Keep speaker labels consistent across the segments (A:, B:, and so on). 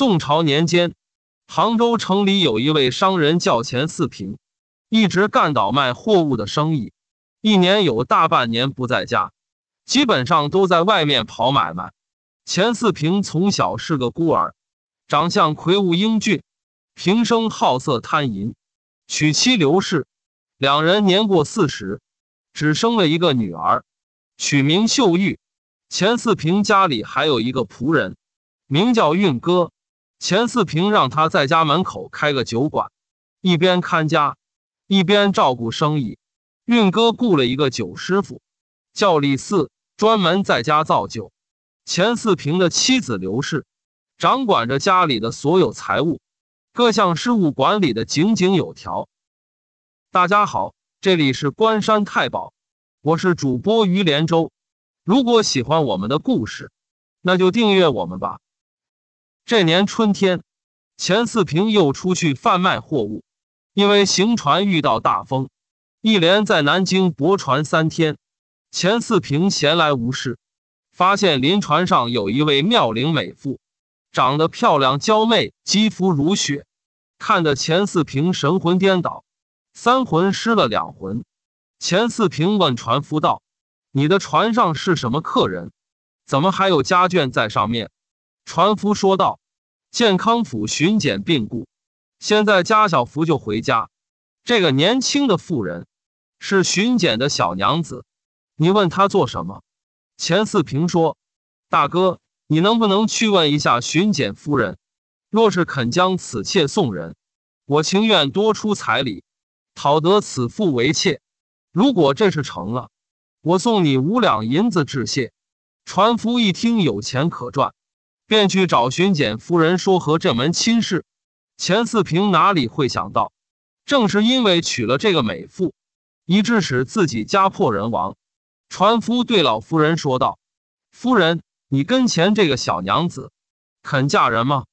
A: 宋朝年间，杭州城里有一位商人叫钱四平，一直干倒卖货物的生意，一年有大半年不在家，基本上都在外面跑买卖。钱四平从小是个孤儿，长相魁梧英俊，平生好色贪淫，娶妻刘氏，两人年过四十，只生了一个女儿，取名秀玉。钱四平家里还有一个仆人，名叫运哥。钱四平让他在家门口开个酒馆，一边看家，一边照顾生意。运哥雇了一个酒师傅，叫李四，专门在家造酒。钱四平的妻子刘氏，掌管着家里的所有财物，各项事务管理的井井有条。大家好，这里是关山太保，我是主播于连州。如果喜欢我们的故事，那就订阅我们吧。这年春天，钱四平又出去贩卖货物。因为行船遇到大风，一连在南京泊船三天。钱四平闲来无事，发现临船上有一位妙龄美妇，长得漂亮娇媚，肌肤如雪，看得钱四平神魂颠倒，三魂失了两魂。钱四平问船夫道：“你的船上是什么客人？怎么还有家眷在上面？”船夫说道：“健康府巡检病故，现在家小福就回家。这个年轻的妇人是巡检的小娘子，你问她做什么？”钱四平说：“大哥，你能不能去问一下巡检夫人？若是肯将此妾送人，我情愿多出彩礼，讨得此妇为妾。如果这事成了，我送你五两银子致谢。”船夫一听有钱可赚。便去找巡检夫人说和这门亲事，钱四平哪里会想到，正是因为娶了这个美妇，以致使自己家破人亡。船夫对老夫人说道：“夫人，你跟前这个小娘子，肯嫁人吗？”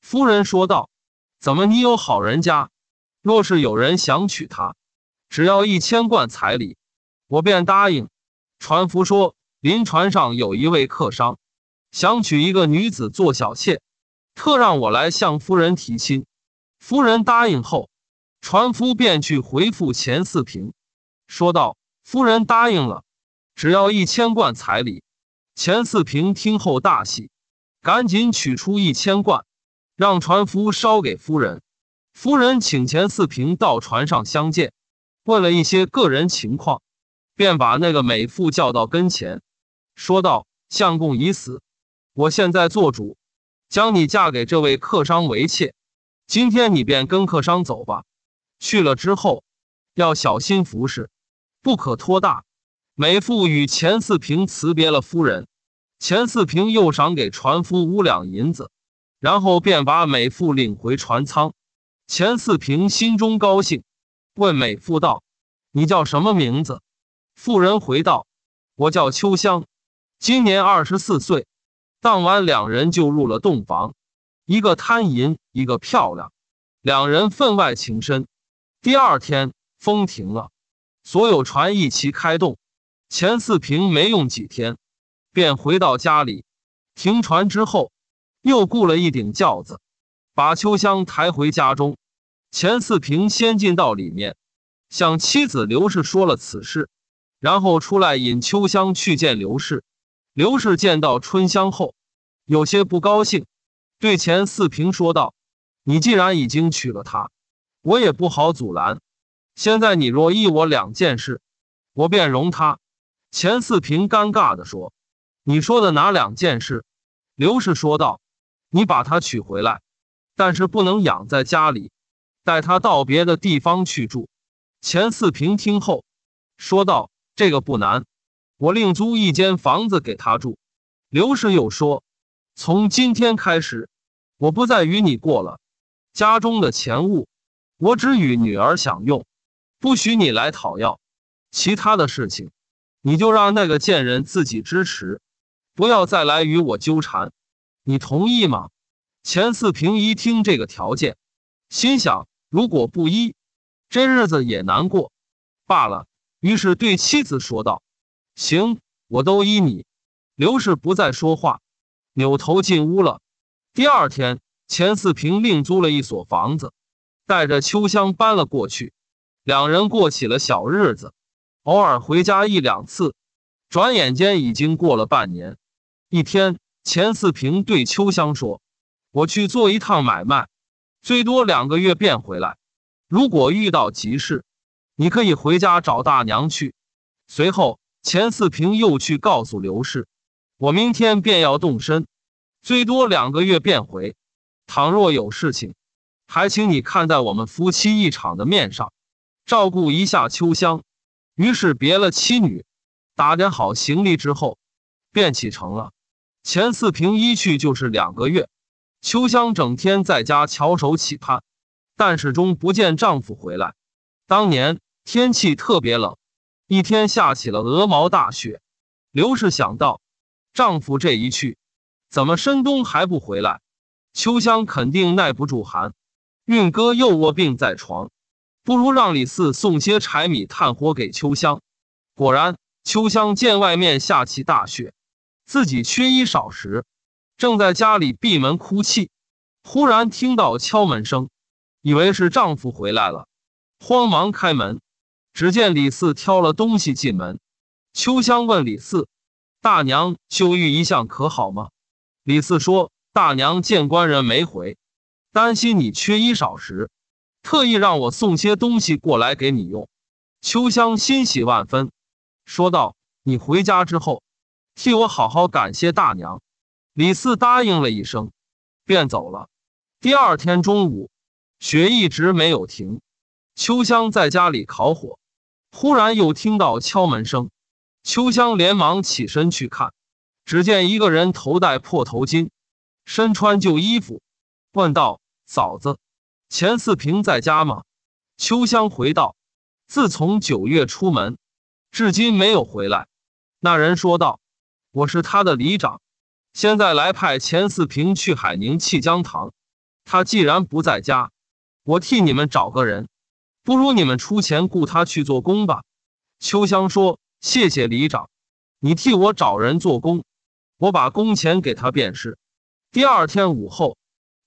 A: 夫人说道：“怎么你有好人家？若是有人想娶她，只要一千贯彩礼，我便答应。”船夫说：“临船上有一位客商。”想娶一个女子做小妾，特让我来向夫人提亲。夫人答应后，船夫便去回复钱四平，说道：“夫人答应了，只要一千贯彩礼。”钱四平听后大喜，赶紧取出一千贯，让船夫捎给夫人。夫人请钱四平到船上相见，问了一些个人情况，便把那个美妇叫到跟前，说道：“相公已死。”我现在做主，将你嫁给这位客商为妾。今天你便跟客商走吧。去了之后，要小心服侍，不可拖大。美妇与钱四平辞别了夫人。钱四平又赏给船夫五两银子，然后便把美妇领回船舱。钱四平心中高兴，问美妇道：“你叫什么名字？”妇人回道：“我叫秋香，今年二十四岁。”当晚，两人就入了洞房，一个贪淫，一个漂亮，两人分外情深。第二天，风停了，所有船一齐开动。钱四平没用几天，便回到家里。停船之后，又雇了一顶轿子，把秋香抬回家中。钱四平先进到里面，向妻子刘氏说了此事，然后出来引秋香去见刘氏。刘氏见到春香后，有些不高兴，对钱四平说道：“你既然已经娶了她，我也不好阻拦。现在你若依我两件事，我便容她。”钱四平尴尬的说：“你说的哪两件事？”刘氏说道：“你把她娶回来，但是不能养在家里，带她到别的地方去住。”钱四平听后说道：“这个不难。”我另租一间房子给他住。刘氏又说：“从今天开始，我不再与你过了。家中的钱物，我只与女儿享用，不许你来讨要。其他的事情，你就让那个贱人自己支持，不要再来与我纠缠。你同意吗？”钱四平一听这个条件，心想：如果不依，这日子也难过罢了。于是对妻子说道。行，我都依你。刘氏不再说话，扭头进屋了。第二天，钱四平另租了一所房子，带着秋香搬了过去，两人过起了小日子，偶尔回家一两次。转眼间已经过了半年。一天，钱四平对秋香说：“我去做一趟买卖，最多两个月便回来。如果遇到急事，你可以回家找大娘去。”随后。钱四平又去告诉刘氏：“我明天便要动身，最多两个月便回。倘若有事情，还请你看在我们夫妻一场的面上，照顾一下秋香。”于是别了妻女，打点好行李之后，便启程了。钱四平一去就是两个月，秋香整天在家翘首企盼，但始终不见丈夫回来。当年天气特别冷。一天下起了鹅毛大雪，刘氏想到丈夫这一去，怎么深冬还不回来？秋香肯定耐不住寒，运哥又卧病在床，不如让李四送些柴米炭火给秋香。果然，秋香见外面下起大雪，自己缺衣少食，正在家里闭门哭泣，忽然听到敲门声，以为是丈夫回来了，慌忙开门。只见李四挑了东西进门，秋香问李四：“大娘秋玉一向可好吗？”李四说：“大娘见官人没回，担心你缺衣少食，特意让我送些东西过来给你用。”秋香欣喜万分，说道：“你回家之后，替我好好感谢大娘。”李四答应了一声，便走了。第二天中午，雪一直没有停。秋香在家里烤火。忽然又听到敲门声，秋香连忙起身去看，只见一个人头戴破头巾，身穿旧衣服，问道：“嫂子，钱四平在家吗？”秋香回道：“自从九月出门，至今没有回来。”那人说道：“我是他的里长，现在来派钱四平去海宁弃江塘。他既然不在家，我替你们找个人。”不如你们出钱雇他去做工吧。”秋香说，“谢谢李长，你替我找人做工，我把工钱给他便是。”第二天午后，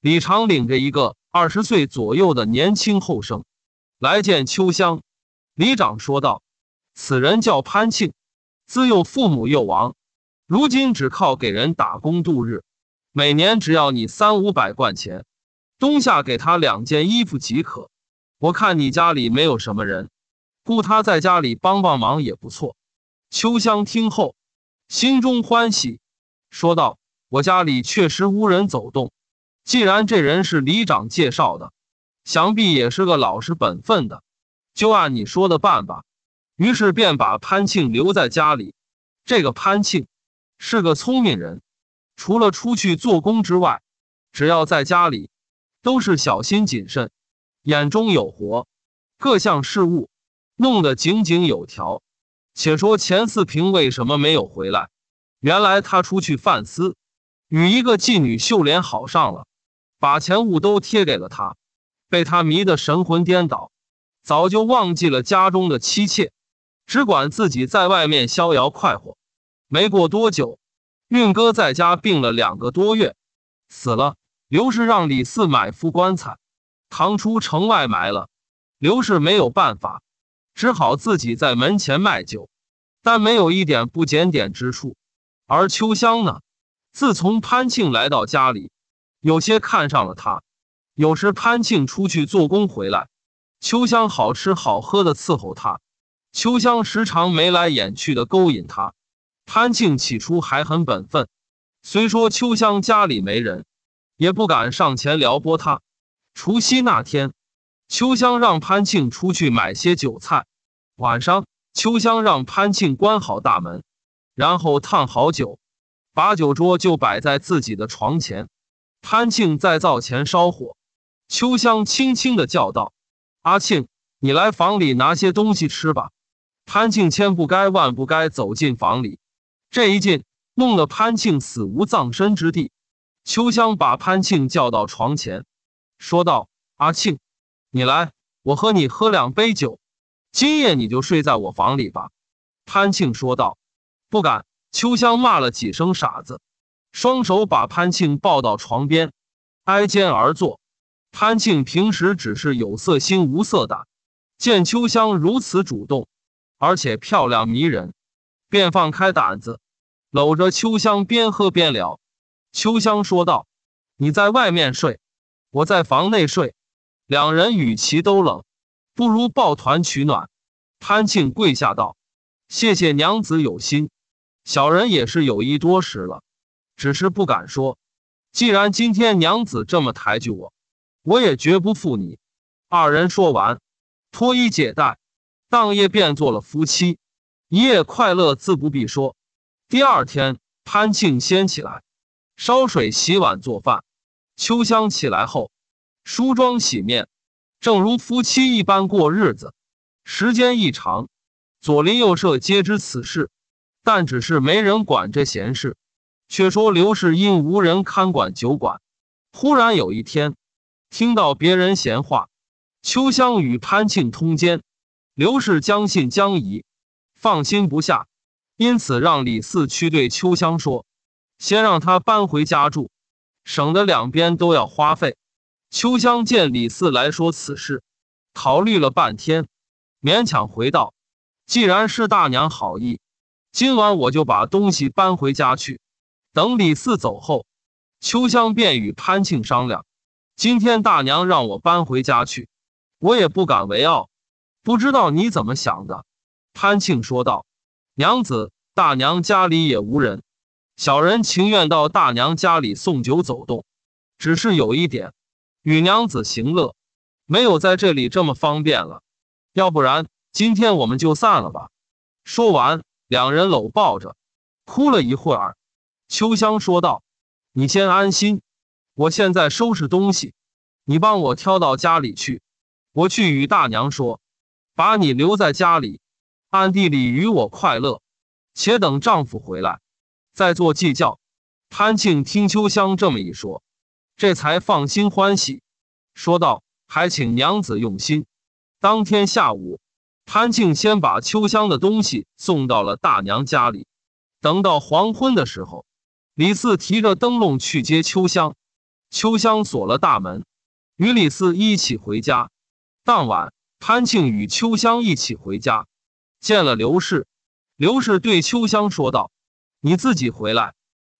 A: 李长领着一个二十岁左右的年轻后生来见秋香。李长说道：“此人叫潘庆，自幼父母又亡，如今只靠给人打工度日。每年只要你三五百贯钱，冬夏给他两件衣服即可。”我看你家里没有什么人，雇他在家里帮帮忙也不错。秋香听后，心中欢喜，说道：“我家里确实无人走动，既然这人是里长介绍的，想必也是个老实本分的，就按你说的办吧。”于是便把潘庆留在家里。这个潘庆是个聪明人，除了出去做工之外，只要在家里，都是小心谨慎。眼中有活，各项事务弄得井井有条。且说钱四平为什么没有回来？原来他出去贩私，与一个妓女秀莲好上了，把钱物都贴给了他，被他迷得神魂颠倒，早就忘记了家中的妻妾，只管自己在外面逍遥快活。没过多久，运哥在家病了两个多月，死了。刘氏让李四买副棺材。扛出城外埋了，刘氏没有办法，只好自己在门前卖酒，但没有一点不检点之处。而秋香呢，自从潘庆来到家里，有些看上了他。有时潘庆出去做工回来，秋香好吃好喝的伺候他，秋香时常眉来眼去的勾引他。潘庆起初还很本分，虽说秋香家里没人，也不敢上前撩拨他。除夕那天，秋香让潘庆出去买些酒菜。晚上，秋香让潘庆关好大门，然后烫好酒，把酒桌就摆在自己的床前。潘庆在灶前烧火，秋香轻轻的叫道：“阿庆，你来房里拿些东西吃吧。”潘庆千不该万不该走进房里，这一进，弄得潘庆死无葬身之地。秋香把潘庆叫到床前。说道：“阿庆，你来，我和你喝两杯酒，今夜你就睡在我房里吧。”潘庆说道：“不敢。”秋香骂了几声傻子，双手把潘庆抱到床边，挨肩而坐。潘庆平时只是有色心无色胆，见秋香如此主动，而且漂亮迷人，便放开胆子，搂着秋香边喝边聊。秋香说道：“你在外面睡。”我在房内睡，两人与其都冷，不如抱团取暖。潘庆跪下道：“谢谢娘子有心，小人也是有意多时了，只是不敢说。既然今天娘子这么抬举我，我也绝不负你。”二人说完，脱衣解带，当夜便做了夫妻，一夜快乐自不必说。第二天，潘庆先起来，烧水、洗碗、做饭。秋香起来后，梳妆洗面，正如夫妻一般过日子。时间一长，左邻右舍皆知此事，但只是没人管这闲事，却说刘氏因无人看管酒馆。忽然有一天，听到别人闲话，秋香与潘庆通奸，刘氏将信将疑，放心不下，因此让李四去对秋香说，先让他搬回家住。省得两边都要花费。秋香见李四来说此事，考虑了半天，勉强回道：“既然是大娘好意，今晚我就把东西搬回家去。”等李四走后，秋香便与潘庆商量：“今天大娘让我搬回家去，我也不敢为傲。不知道你怎么想的？”潘庆说道：“娘子，大娘家里也无人。”小人情愿到大娘家里送酒走动，只是有一点，与娘子行乐，没有在这里这么方便了。要不然，今天我们就散了吧。说完，两人搂抱着，哭了一会儿。秋香说道：“你先安心，我现在收拾东西，你帮我挑到家里去。我去与大娘说，把你留在家里，暗地里与我快乐，且等丈夫回来。”再做计较。潘庆听秋香这么一说，这才放心欢喜，说道：“还请娘子用心。”当天下午，潘庆先把秋香的东西送到了大娘家里。等到黄昏的时候，李四提着灯笼去接秋香。秋香锁了大门，与李四一起回家。当晚，潘庆与秋香一起回家，见了刘氏。刘氏对秋香说道。你自己回来，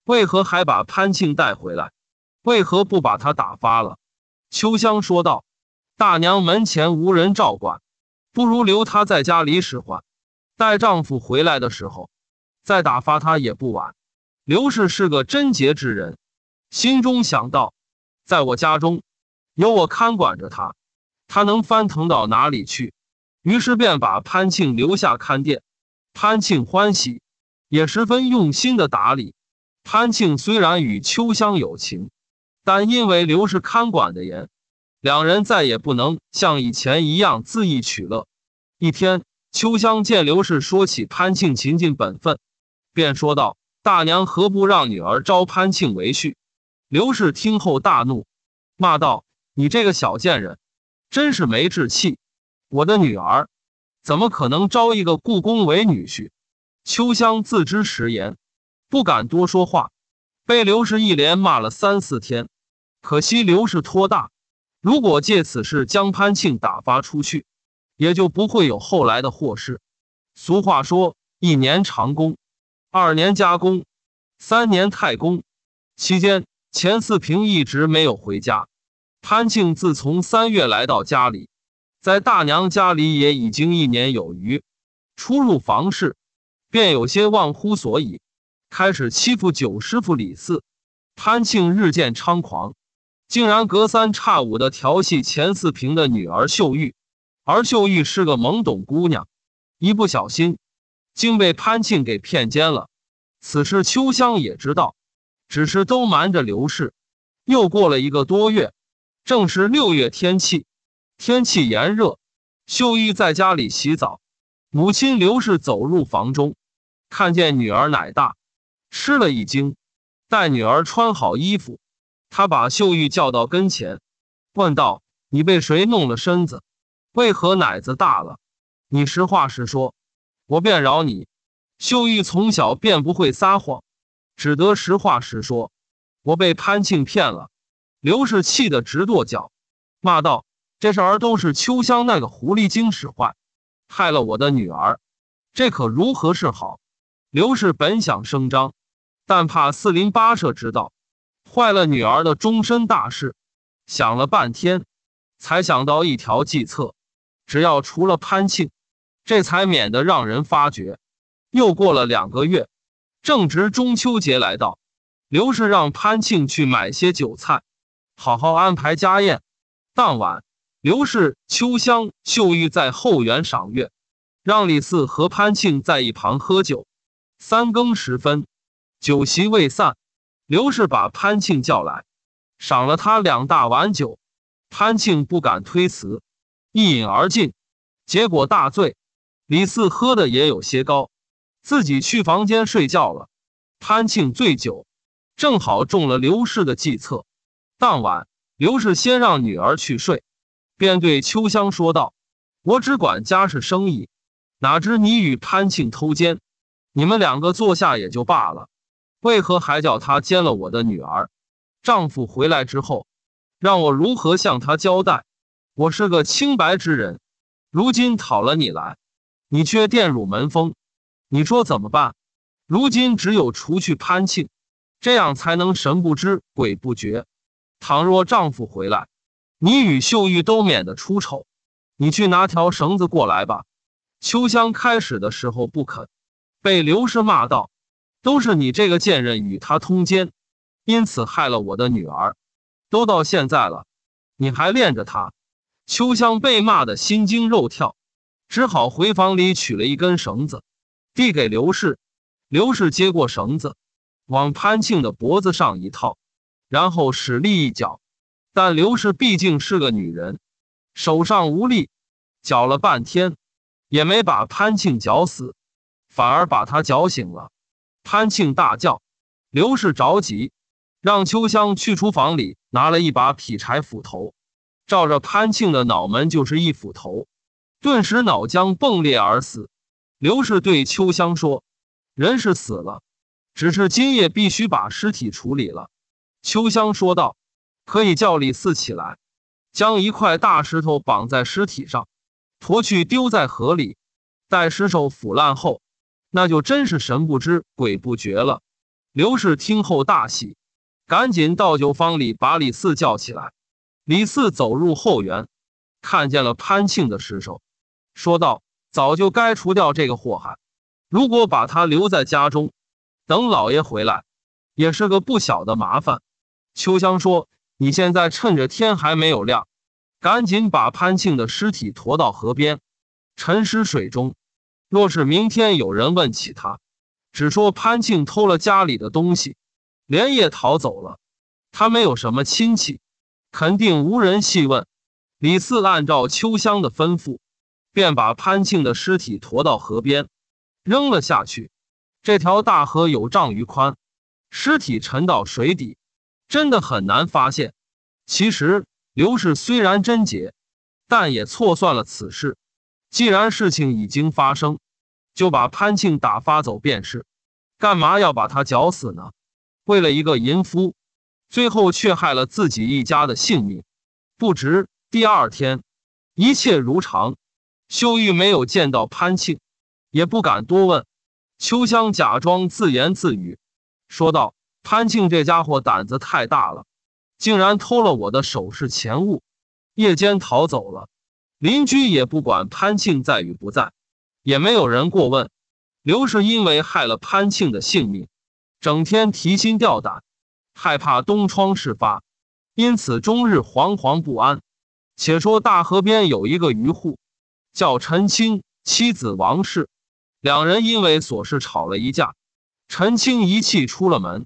A: 为何还把潘庆带回来？为何不把他打发了？秋香说道：“大娘门前无人照管，不如留他在家里使唤。待丈夫回来的时候，再打发他也不晚。”刘氏是个贞洁之人，心中想到，在我家中，有我看管着他，他能翻腾到哪里去？于是便把潘庆留下看店。潘庆欢喜。也十分用心的打理。潘庆虽然与秋香有情，但因为刘氏看管的严，两人再也不能像以前一样恣意取乐。一天，秋香见刘氏说起潘庆勤尽本分，便说道：“大娘，何不让女儿招潘庆为婿？”刘氏听后大怒，骂道：“你这个小贱人，真是没志气！我的女儿，怎么可能招一个故宫为女婿？”秋香自知食言，不敢多说话，被刘氏一连骂了三四天。可惜刘氏托大，如果借此事将潘庆打发出去，也就不会有后来的祸事。俗话说：“一年长工，二年加工，三年太工。”期间，钱四平一直没有回家。潘庆自从三月来到家里，在大娘家里也已经一年有余，出入房事。便有些忘乎所以，开始欺负九师傅李四。潘庆日渐猖狂，竟然隔三差五的调戏钱四平的女儿秀玉。而秀玉是个懵懂姑娘，一不小心，竟被潘庆给骗奸了。此事秋香也知道，只是都瞒着刘氏。又过了一个多月，正是六月天气，天气炎热，秀玉在家里洗澡，母亲刘氏走入房中。看见女儿奶大，吃了一惊。待女儿穿好衣服，他把秀玉叫到跟前，问道：“你被谁弄了身子？为何奶子大了？你实话实说，我便饶你。”秀玉从小便不会撒谎，只得实话实说：“我被潘庆骗了。”刘氏气得直跺脚，骂道：“这事儿都是秋香那个狐狸精使坏，害了我的女儿，这可如何是好？”刘氏本想声张，但怕四邻八舍知道，坏了女儿的终身大事。想了半天，才想到一条计策：只要除了潘庆，这才免得让人发觉。又过了两个月，正值中秋节来到，刘氏让潘庆去买些酒菜，好好安排家宴。当晚，刘氏、秋香、秀玉在后园赏月，让李四和潘庆在一旁喝酒。三更时分，酒席未散，刘氏把潘庆叫来，赏了他两大碗酒。潘庆不敢推辞，一饮而尽，结果大醉。李四喝的也有些高，自己去房间睡觉了。潘庆醉酒，正好中了刘氏的计策。当晚，刘氏先让女儿去睡，便对秋香说道：“我只管家事生意，哪知你与潘庆偷奸。”你们两个坐下也就罢了，为何还叫他奸了我的女儿？丈夫回来之后，让我如何向他交代？我是个清白之人，如今讨了你来，你却玷辱门风，你说怎么办？如今只有除去潘庆，这样才能神不知鬼不觉。倘若丈夫回来，你与秀玉都免得出丑。你去拿条绳子过来吧。秋香开始的时候不肯。被刘氏骂道：“都是你这个贱人与他通奸，因此害了我的女儿。都到现在了，你还恋着他？”秋香被骂的心惊肉跳，只好回房里取了一根绳子，递给刘氏。刘氏接过绳子，往潘庆的脖子上一套，然后使力一脚。但刘氏毕竟是个女人，手上无力，搅了半天，也没把潘庆绞死。反而把他搅醒了，潘庆大叫，刘氏着急，让秋香去厨房里拿了一把劈柴斧头，照着潘庆的脑门就是一斧头，顿时脑浆迸裂而死。刘氏对秋香说：“人是死了，只是今夜必须把尸体处理了。”秋香说道：“可以叫李四起来，将一块大石头绑在尸体上，驮去丢在河里，待尸首腐烂后。”那就真是神不知鬼不觉了。刘氏听后大喜，赶紧到酒坊里把李四叫起来。李四走入后园，看见了潘庆的尸首，说道：“早就该除掉这个祸害。如果把他留在家中，等老爷回来，也是个不小的麻烦。”秋香说：“你现在趁着天还没有亮，赶紧把潘庆的尸体驮到河边，沉尸水中。”若是明天有人问起他，只说潘庆偷了家里的东西，连夜逃走了，他没有什么亲戚，肯定无人细问。李四按照秋香的吩咐，便把潘庆的尸体驮到河边，扔了下去。这条大河有丈余宽，尸体沉到水底，真的很难发现。其实刘氏虽然贞洁，但也错算了此事。既然事情已经发生，就把潘庆打发走便是，干嘛要把他绞死呢？为了一个淫夫，最后却害了自己一家的性命，不值。第二天，一切如常，秀玉没有见到潘庆，也不敢多问。秋香假装自言自语说道：“潘庆这家伙胆子太大了，竟然偷了我的首饰钱物，夜间逃走了。”邻居也不管潘庆在与不在，也没有人过问。刘氏因为害了潘庆的性命，整天提心吊胆，害怕东窗事发，因此终日惶惶不安。且说大河边有一个渔户，叫陈清，妻子王氏，两人因为琐事吵了一架，陈清一气出了门，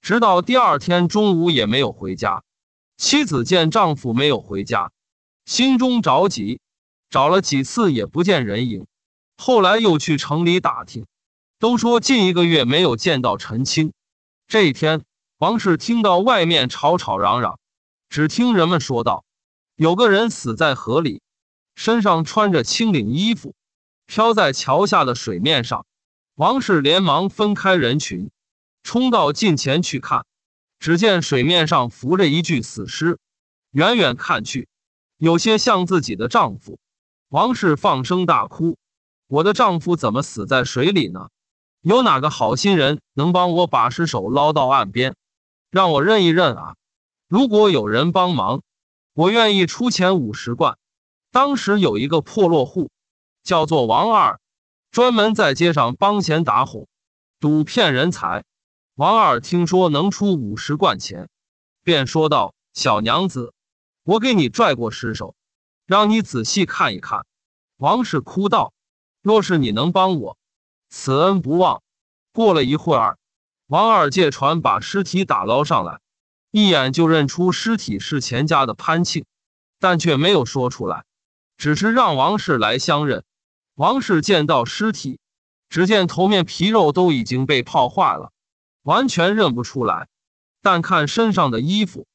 A: 直到第二天中午也没有回家。妻子见丈夫没有回家。心中着急，找了几次也不见人影。后来又去城里打听，都说近一个月没有见到陈青。这一天，王氏听到外面吵吵嚷嚷，只听人们说道：“有个人死在河里，身上穿着青领衣服，漂在桥下的水面上。”王氏连忙分开人群，冲到近前去看，只见水面上浮着一具死尸，远远看去。有些像自己的丈夫，王氏放声大哭：“我的丈夫怎么死在水里呢？有哪个好心人能帮我把尸首捞到岸边，让我认一认啊？如果有人帮忙，我愿意出钱五十贯。”当时有一个破落户，叫做王二，专门在街上帮闲打哄，赌骗人财。王二听说能出五十贯钱，便说道：“小娘子。”我给你拽过尸首，让你仔细看一看。王氏哭道：“若是你能帮我，此恩不忘。”过了一会儿，王二借船把尸体打捞上来，一眼就认出尸体是钱家的潘庆，但却没有说出来，只是让王氏来相认。王氏见到尸体，只见头面皮肉都已经被泡化了，完全认不出来，但看身上的衣服。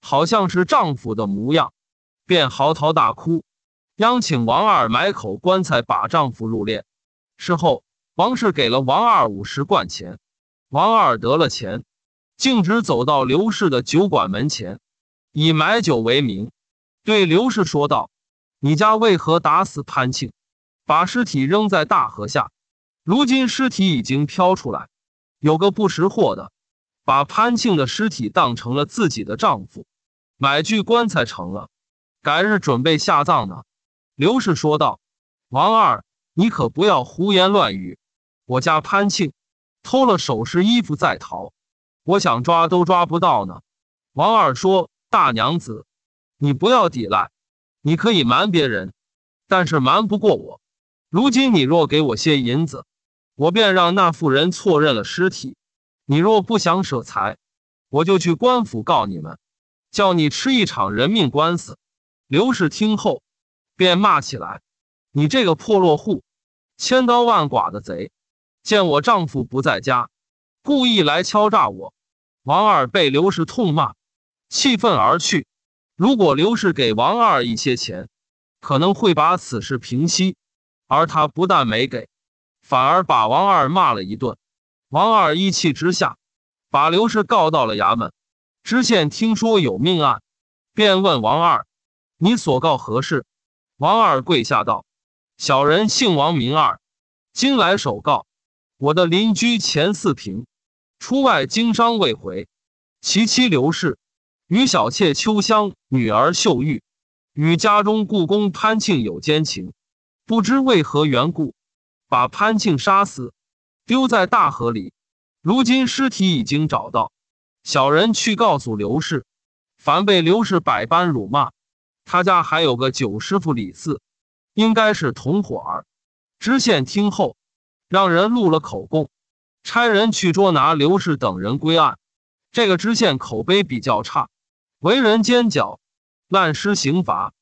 A: 好像是丈夫的模样，便嚎啕大哭，央请王二买口棺材把丈夫入殓。事后，王氏给了王二五十贯钱，王二得了钱，径直走到刘氏的酒馆门前，以买酒为名，对刘氏说道：“你家为何打死潘庆，把尸体扔在大河下？如今尸体已经飘出来，有个不识货的。”把潘庆的尸体当成了自己的丈夫，买具棺材成了，改日准备下葬呢。刘氏说道：“王二，你可不要胡言乱语。我家潘庆偷了首饰衣服在逃，我想抓都抓不到呢。”王二说：“大娘子，你不要抵赖，你可以瞒别人，但是瞒不过我。如今你若给我些银子，我便让那妇人错认了尸体。”你若不想舍财，我就去官府告你们，叫你吃一场人命官司。刘氏听后便骂起来：“你这个破落户，千刀万剐的贼！见我丈夫不在家，故意来敲诈我。”王二被刘氏痛骂，气愤而去。如果刘氏给王二一些钱，可能会把此事平息，而他不但没给，反而把王二骂了一顿。王二一气之下，把刘氏告到了衙门。知县听说有命案，便问王二：“你所告何事？”王二跪下道：“小人姓王，名二，今来首告。我的邻居钱四平出外经商未回，其妻刘氏与小妾秋香、女儿秀玉与家中故宫潘庆有奸情，不知为何缘故，把潘庆杀死。”丢在大河里，如今尸体已经找到，小人去告诉刘氏，凡被刘氏百般辱骂。他家还有个九师傅李四，应该是同伙儿。知县听后，让人录了口供，差人去捉拿刘氏等人归案。这个知县口碑比较差，为人奸狡，滥施刑罚，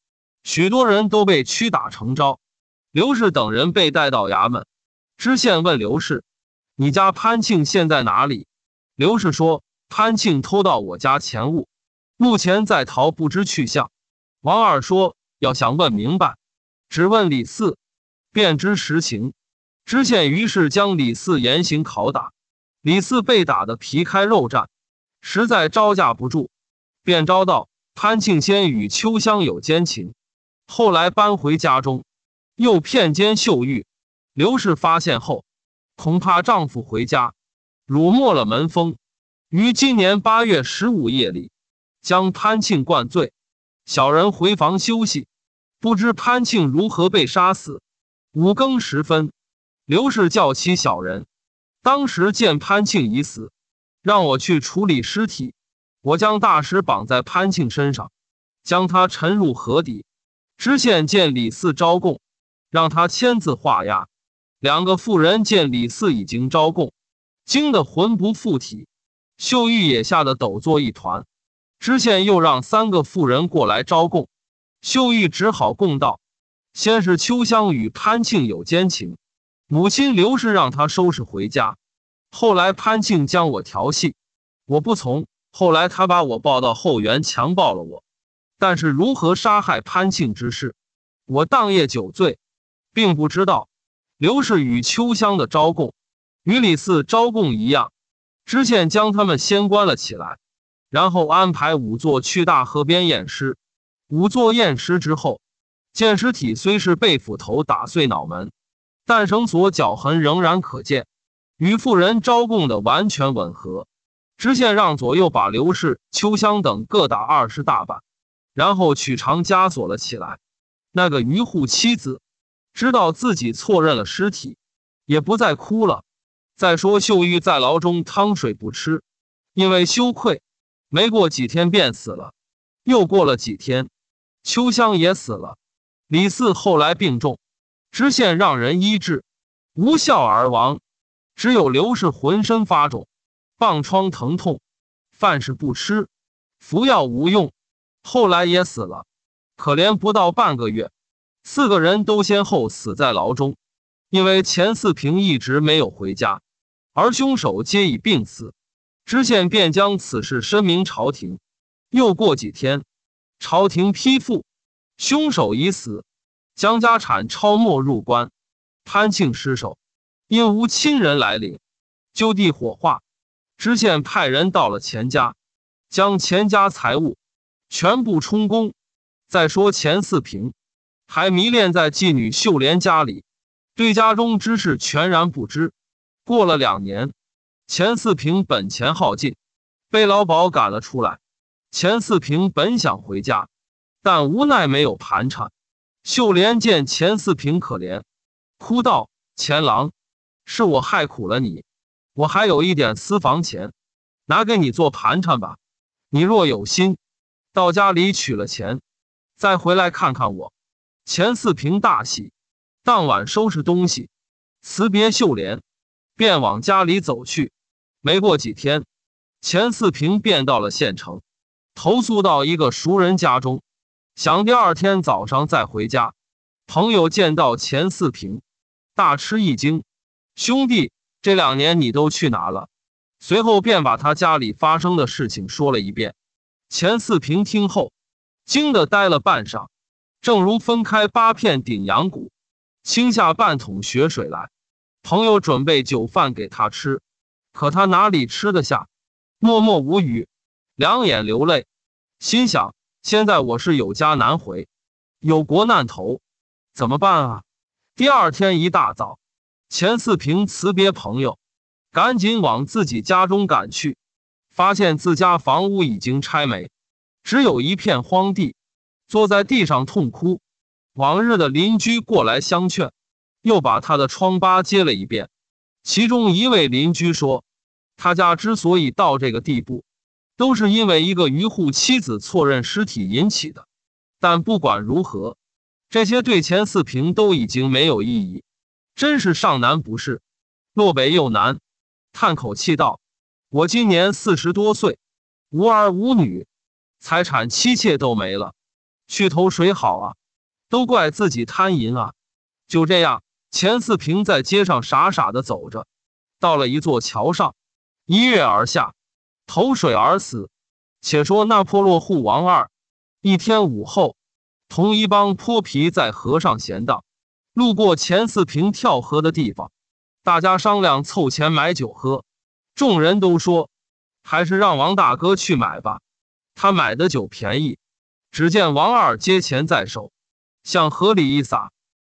A: 许多人都被屈打成招。刘氏等人被带到衙门，知县问刘氏。你家潘庆现在哪里？刘氏说：“潘庆偷到我家钱物，目前在逃，不知去向。”王二说：“要想问明白，只问李四，便知实情。”知县于是将李四严刑拷打，李四被打得皮开肉绽，实在招架不住，便招到潘庆先与秋香有奸情，后来搬回家中，又骗奸秀玉。刘氏发现后。恐怕丈夫回家，辱没了门风。于今年八月十五夜里，将潘庆灌醉，小人回房休息。不知潘庆如何被杀死。五更时分，刘氏叫起小人，当时见潘庆已死，让我去处理尸体。我将大石绑在潘庆身上，将他沉入河底。知县见李四招供，让他签字画押。两个妇人见李四已经招供，惊得魂不附体，秀玉也吓得抖作一团。知县又让三个妇人过来招供，秀玉只好供道：“先是秋香与潘庆有奸情，母亲刘氏让她收拾回家。后来潘庆将我调戏，我不从，后来他把我抱到后园强暴了我。但是如何杀害潘庆之事，我当夜酒醉，并不知道。”刘氏与秋香的招供，与李四招供一样，知县将他们先关了起来，然后安排仵作去大河边验尸。仵作验尸之后，见尸体虽是被斧头打碎脑门，但绳索脚痕仍然可见，与妇人招供的完全吻合。知县让左右把刘氏、秋香等各打二十大板，然后取长枷锁了起来。那个渔户妻子。知道自己错认了尸体，也不再哭了。再说秀玉在牢中汤水不吃，因为羞愧，没过几天便死了。又过了几天，秋香也死了。李四后来病重，知县让人医治，无效而亡。只有刘氏浑身发肿，棒疮疼痛，饭是不吃，服药无用，后来也死了，可怜不到半个月。四个人都先后死在牢中，因为钱四平一直没有回家，而凶手皆已病死，知县便将此事申明朝廷。又过几天，朝廷批复，凶手已死，将家产抄没入关。潘庆失手，因无亲人来领，就地火化。知县派人到了钱家，将钱家财物全部充公。再说钱四平。还迷恋在妓女秀莲家里，对家中之事全然不知。过了两年，钱四平本钱耗尽，被老鸨赶了出来。钱四平本想回家，但无奈没有盘缠。秀莲见钱四平可怜，哭道：“钱郎，是我害苦了你。我还有一点私房钱，拿给你做盘缠吧。你若有心，到家里取了钱，再回来看看我。”钱四平大喜，当晚收拾东西，辞别秀莲，便往家里走去。没过几天，钱四平便到了县城，投宿到一个熟人家中，想第二天早上再回家。朋友见到钱四平，大吃一惊：“兄弟，这两年你都去哪了？”随后便把他家里发生的事情说了一遍。钱四平听后，惊得呆了半晌。正如分开八片顶阳谷，倾下半桶血水来。朋友准备酒饭给他吃，可他哪里吃得下？默默无语，两眼流泪，心想：现在我是有家难回，有国难投，怎么办啊？第二天一大早，钱四平辞别朋友，赶紧往自己家中赶去，发现自家房屋已经拆没，只有一片荒地。坐在地上痛哭，往日的邻居过来相劝，又把他的疮疤揭了一遍。其中一位邻居说：“他家之所以到这个地步，都是因为一个渔户妻子错认尸体引起的。”但不管如何，这些对钱四平都已经没有意义。真是上难不是，落北又难。叹口气道：“我今年四十多岁，无儿无女，财产妻妾都没了。”去投水好啊，都怪自己贪淫啊！就这样，钱四平在街上傻傻的走着，到了一座桥上，一跃而下，投水而死。且说那破落户王二，一天午后，同一帮泼皮在河上闲荡，路过钱四平跳河的地方，大家商量凑钱买酒喝，众人都说，还是让王大哥去买吧，他买的酒便宜。只见王二接钱在手，向河里一撒，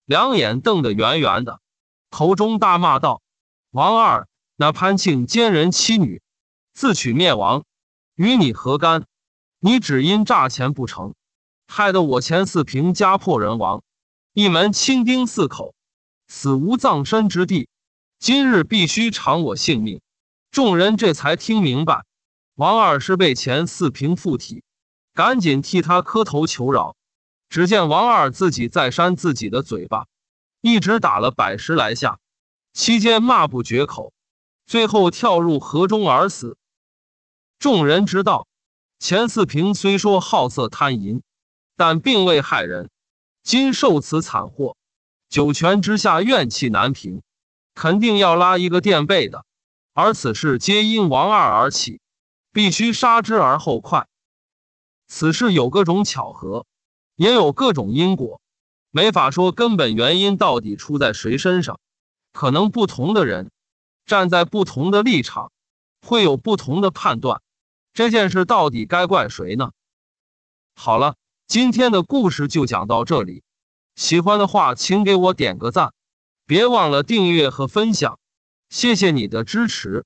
A: 两眼瞪得圆圆的，口中大骂道：“王二，那潘庆奸人妻女，自取灭亡，与你何干？你只因诈钱不成，害得我钱四平家破人亡，一门亲丁四口，死无葬身之地。今日必须偿我性命！”众人这才听明白，王二是被钱四平附体。赶紧替他磕头求饶，只见王二自己在扇自己的嘴巴，一直打了百十来下，期间骂不绝口，最后跳入河中而死。众人知道，钱四平虽说好色贪淫，但并未害人，今受此惨祸，九泉之下怨气难平，肯定要拉一个垫背的，而此事皆因王二而起，必须杀之而后快。此事有各种巧合，也有各种因果，没法说根本原因到底出在谁身上。可能不同的人站在不同的立场，会有不同的判断。这件事到底该怪谁呢？好了，今天的故事就讲到这里。喜欢的话，请给我点个赞，别忘了订阅和分享，谢谢你的支持。